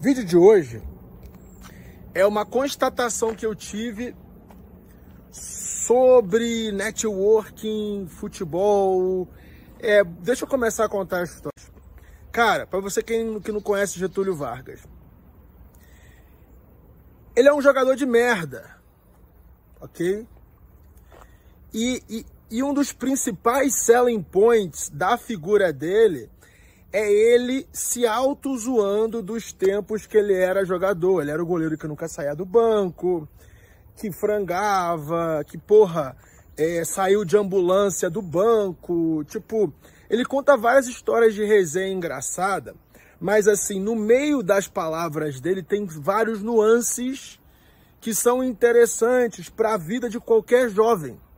vídeo de hoje é uma constatação que eu tive sobre networking, futebol. É, deixa eu começar a contar as histórias. Cara, para você que, que não conhece Getúlio Vargas, ele é um jogador de merda, ok? E, e, e um dos principais selling points da figura dele é ele se auto-zoando dos tempos que ele era jogador. Ele era o goleiro que nunca saía do banco, que frangava, que porra, é, saiu de ambulância do banco. Tipo, ele conta várias histórias de resenha engraçada, mas assim, no meio das palavras dele tem vários nuances que são interessantes para a vida de qualquer jovem.